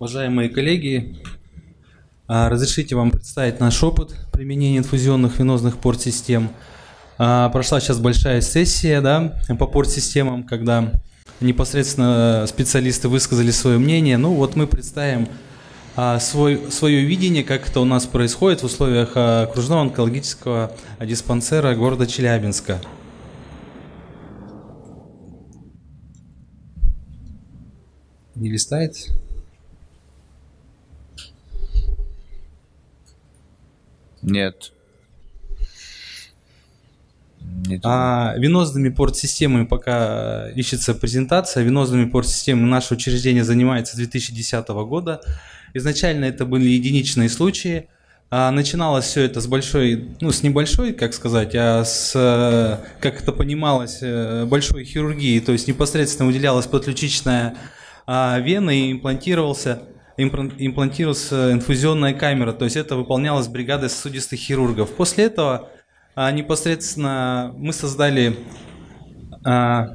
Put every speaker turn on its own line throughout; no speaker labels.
Уважаемые коллеги, а, разрешите вам представить наш опыт применения инфузионных венозных порт-систем. А, прошла сейчас большая сессия да, по порт-системам, когда непосредственно специалисты высказали свое мнение. Ну вот мы представим а, свой, свое видение, как это у нас происходит в условиях окружного онкологического диспансера города Челябинска. Не листает? Нет. Нет. А венозными порт-системами пока ищется презентация. Венозными порт-системами наше учреждение занимается с 2010 года. Изначально это были единичные случаи. А начиналось все это с большой, ну с небольшой, как сказать, а с, э, как это понималось, э, большой хирургии, то есть непосредственно уделялась подключичная а, вена и имплантировался имплантировалась инфузионная камера, то есть это выполнялось бригадой сосудистых хирургов. После этого а, непосредственно мы создали а,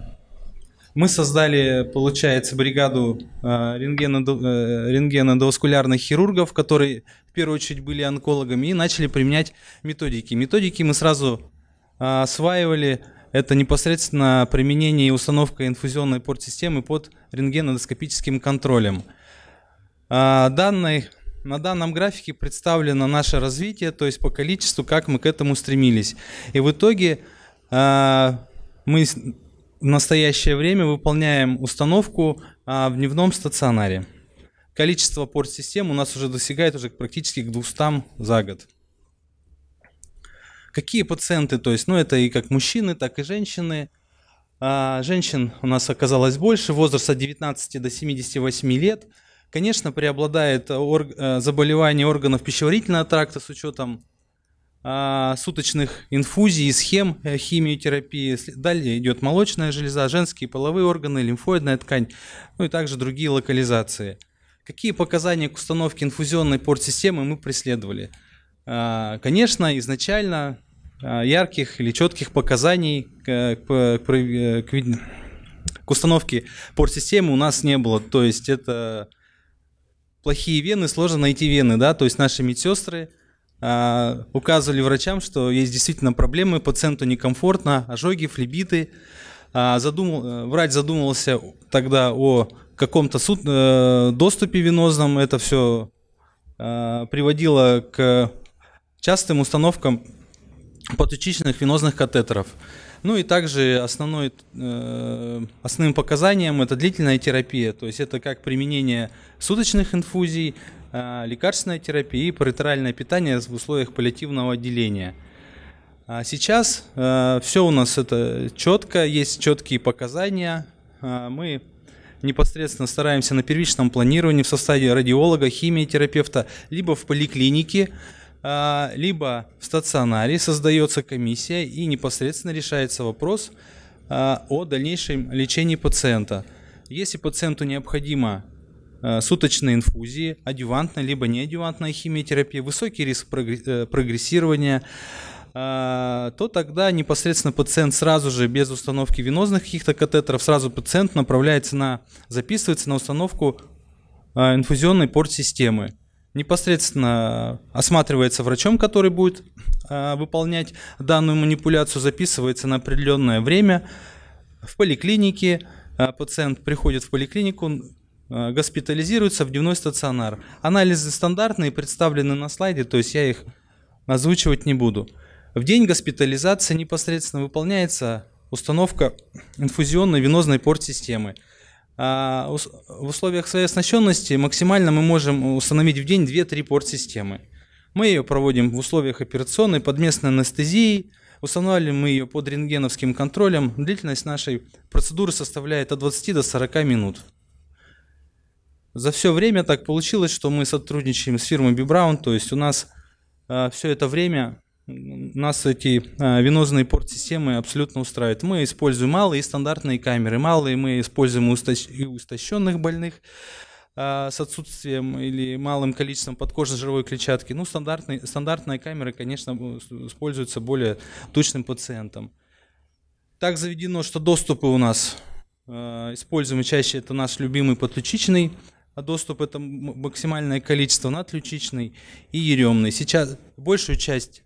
мы создали, получается, бригаду а, э, хирургов, которые в первую очередь были онкологами, и начали применять методики. Методики мы сразу осваивали. Это непосредственно применение и установка инфузионной порт системы под рентгеноскопическим контролем. А, данной, на данном графике представлено наше развитие, то есть по количеству, как мы к этому стремились. И в итоге а, мы в настоящее время выполняем установку а, в дневном стационаре. Количество порт-систем у нас уже достигает уже практически к 200 за год. Какие пациенты, то есть, ну это и как мужчины, так и женщины. Женщин у нас оказалось больше, возраст от 19 до 78 лет – Конечно, преобладает орг... Э, заболевание органов пищеварительного тракта с учетом а, суточных инфузий и схем э, химиотерапии. Далее идет молочная железа, женские половые органы, лимфоидная ткань, ну и также другие локализации. Какие показания к установке инфузионной порт-системы мы преследовали? А, конечно, изначально а, ярких или четких показаний к, установке порт-системы у нас не было. То есть это плохие вены, сложно найти вены, да, то есть наши медсестры а, указывали врачам, что есть действительно проблемы, пациенту некомфортно, ожоги, флебиты. А, задумал, э, врач задумывался тогда о каком-то суд, э, доступе венозном, это все э, а, приводило к частым установкам подучичных венозных катетеров. Ну и также основной, э, основным показанием это длительная терапия, то есть это как применение суточных инфузий, э, лекарственная терапия и паратеральное питание в условиях паллиативного отделения. А сейчас э, все у нас это четко, есть четкие показания. Э, мы непосредственно стараемся на первичном планировании в составе радиолога, химиотерапевта, либо в поликлинике, а, либо в стационаре создается комиссия и непосредственно решается вопрос а, о дальнейшем лечении пациента. Если пациенту необходимо а, суточные инфузии, адювантная либо неадювантная химиотерапия, высокий риск э, прогрессирования, то тогда непосредственно пациент сразу же без установки венозных каких-то катетеров, сразу пациент направляется на, записывается на установку инфузионной порт-системы непосредственно осматривается врачом, который будет э, выполнять данную манипуляцию, записывается на определенное время в поликлинике. Э, пациент приходит в поликлинику, э, госпитализируется в дневной стационар. Анализы стандартные, представлены на слайде, то есть я их озвучивать не буду. В день госпитализации непосредственно выполняется установка инфузионной венозной порт-системы. А, в условиях своей оснащенности максимально мы можем установить в день 2-3 порт-системы. Мы ее проводим в условиях операционной под местной анестезией, устанавливаем мы ее под рентгеновским контролем. Длительность нашей процедуры составляет от 20 до 40 минут. За все время так получилось, что мы сотрудничаем с фирмой Бибраун, то есть у нас а, все это время нас эти а, венозные порт-системы абсолютно устраивают. Мы используем малые стандартные камеры. Малые мы используем и у истощенных больных а, с отсутствием или малым количеством подкожно-жировой клетчатки. Ну, стандартные, стандартные камеры, конечно, используются более точным пациентом. Так заведено, что доступы у нас а, используем. чаще. Это наш любимый подключичный а доступ, это максимальное количество надключичный и еремный. Сейчас большую часть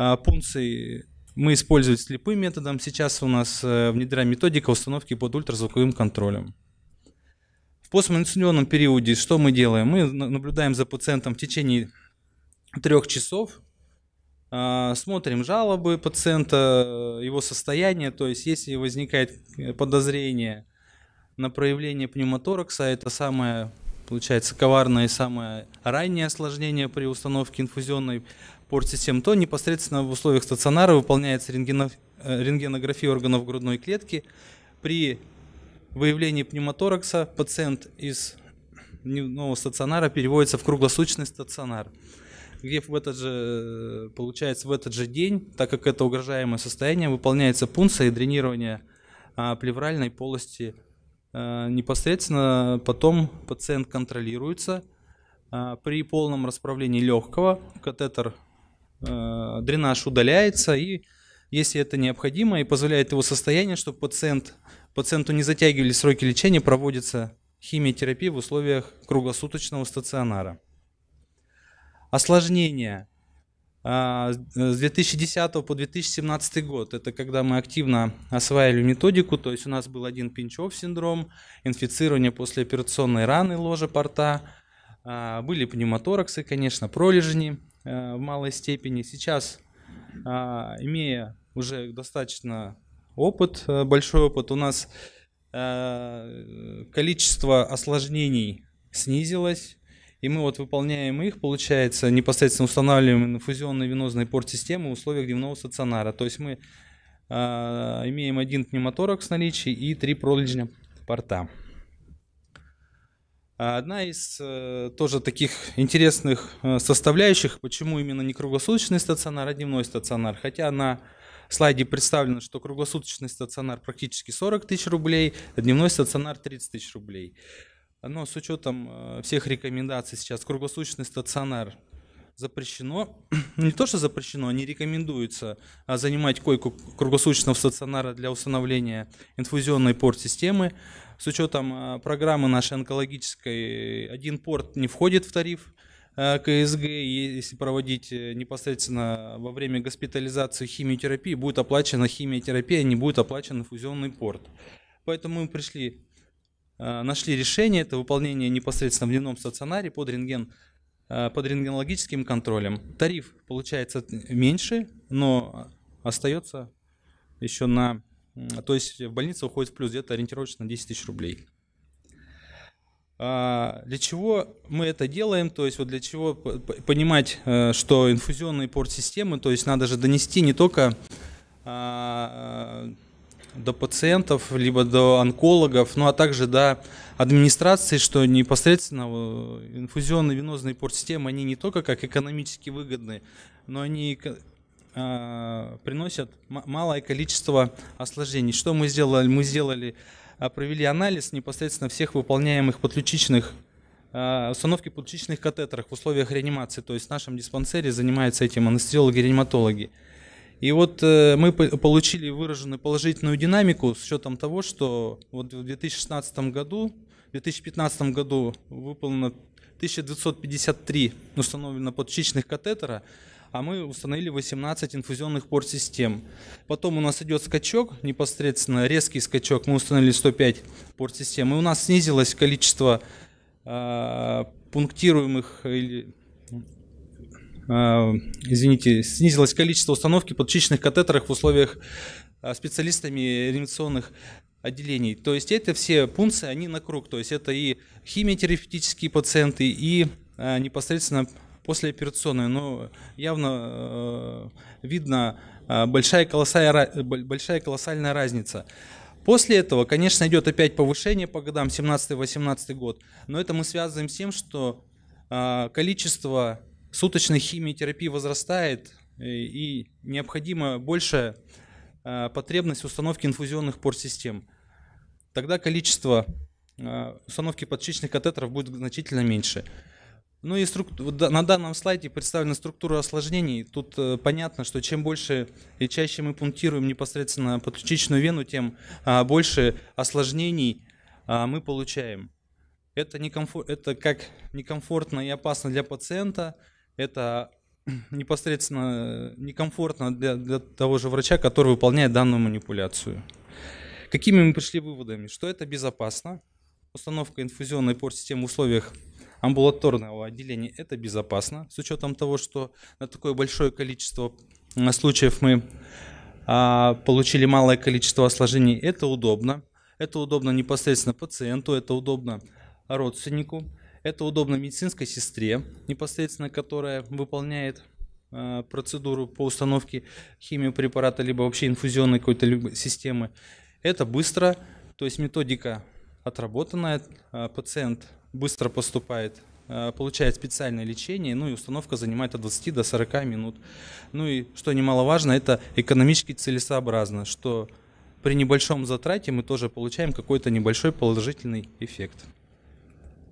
а, пункции мы используем слепым методом. Сейчас у нас э, внедряем методика установки под ультразвуковым контролем. В постманипуляционном периоде что мы делаем? Мы наблюдаем за пациентом в течение трех часов, а, смотрим жалобы пациента, э, его состояние, то есть если возникает э, подозрение на проявление пневмоторакса, это самое, получается, коварное и самое раннее осложнение при установке инфузионной портсистем, то непосредственно в условиях стационара выполняется э, рентгенография органов грудной клетки. При выявлении пневмоторакса пациент из дневного стационара переводится в круглосуточный стационар, где в этот же, э, получается, в этот же день, так как это угрожаемое состояние, выполняется пункция и дренирование а, плевральной полости э, непосредственно потом пациент контролируется. А, при полном расправлении легкого катетер Э, дренаж удаляется, и если это необходимо, и позволяет его состояние, чтобы пациент, пациенту не затягивали сроки лечения, проводится химиотерапия в условиях круглосуточного стационара. Осложнения. А, э, с 2010 по 2017 год, это когда мы активно осваивали методику, то есть у нас был один пинчов синдром, инфицирование после операционной раны ложа порта, а, были пневмотораксы, конечно, пролежни, Э, в малой степени. Сейчас, а, имея уже достаточно опыт, э, большой опыт, у нас э, количество осложнений снизилось, и мы вот выполняем их, получается, непосредственно устанавливаем инфузионные венозные порт-системы в условиях дневного стационара. То есть мы имеем один пневмоторакс в наличии и три пролежня порта. А одна из э, тоже таких интересных э, составляющих, почему именно не круглосуточный стационар, а дневной стационар. Хотя на слайде представлено, что круглосуточный стационар практически 40 тысяч рублей, а дневной стационар 30 тысяч рублей. Но с учетом э, всех рекомендаций сейчас круглосуточный стационар запрещено, не то что запрещено, не рекомендуется а, занимать койку круглосуточного стационара для установления инфузионной порт-системы. С учетом а, программы нашей онкологической, один порт не входит в тариф а, КСГ, если проводить э, непосредственно во время госпитализации химиотерапии, будет оплачена химиотерапия, не будет оплачен инфузионный порт. Поэтому мы пришли, нашли решение, это выполнение непосредственно в дневном стационаре под рентген Э, под рентгенологическим контролем. Тариф получается меньше, но остается еще на... То есть в больнице уходит в плюс где-то ориентировочно 10 тысяч рублей. А, для чего мы это делаем? То есть вот для чего понимать, э, что инфузионные порт-системы, то есть надо же донести не только а, а, до пациентов, либо до онкологов, ну а также до администрации, что непосредственно э, инфузионные венозные портсистемы, они не только как экономически выгодны, но они а, приносят малое количество осложнений. Что мы сделали? Мы сделали, а, провели анализ непосредственно всех выполняемых подключичных а, установки подключичных катетеров в условиях реанимации. То есть в нашем диспансере занимаются этим анестезиологи реаниматологи. И вот э, мы получили выраженную положительную динамику с учетом того, что вот в 2016 году, в 2015 году выполнено 1253 установлено подшичных катетера, а мы установили 18 инфузионных порт систем. Потом у нас идет скачок, непосредственно резкий скачок, мы установили 105 порт систем, и у нас снизилось количество э, пунктируемых или а, извините, снизилось количество установки подшичных катетеров в условиях а, специалистами реанимационных отделений. То есть это все пункции, они на круг. То есть это и химиотерапевтические пациенты, и а, непосредственно послеоперационные. Но явно э, видно большая колоссальная, большая колоссальная разница. После этого, конечно, идет опять повышение по годам 17-18 год, но это мы связываем с тем, что количество суточной химиотерапии возрастает, э, и необходима большая э, потребность установки инфузионных пор-систем. Тогда количество э, установки подшичных катетеров будет значительно меньше. Ну и струк... на данном слайде представлена структура осложнений. Тут понятно, что чем больше и чаще мы пунктируем непосредственно подключичную вену, тем а, больше осложнений а, мы получаем. Это, некомфор... это как некомфортно и опасно для пациента, это непосредственно э, некомфортно для, для того же врача, который выполняет данную манипуляцию. Какими мы пришли выводами? Что это безопасно. Установка инфузионной пор-системы в условиях амбулаторного отделения – это безопасно, с учетом того, что на такое большое количество э, случаев мы а, получили малое количество осложнений. Это удобно. Это удобно непосредственно пациенту, это удобно родственнику. Это удобно медицинской сестре, непосредственно которая выполняет э, процедуру по установке химиопрепарата, либо вообще инфузионной какой-то системы. Это быстро, то есть методика отработанная, э, пациент быстро поступает э, получает специальное лечение, ну и установка занимает от 20 до 40 минут. Ну и, что немаловажно, это экономически целесообразно, что при небольшом затрате мы тоже получаем какой-то небольшой положительный эффект.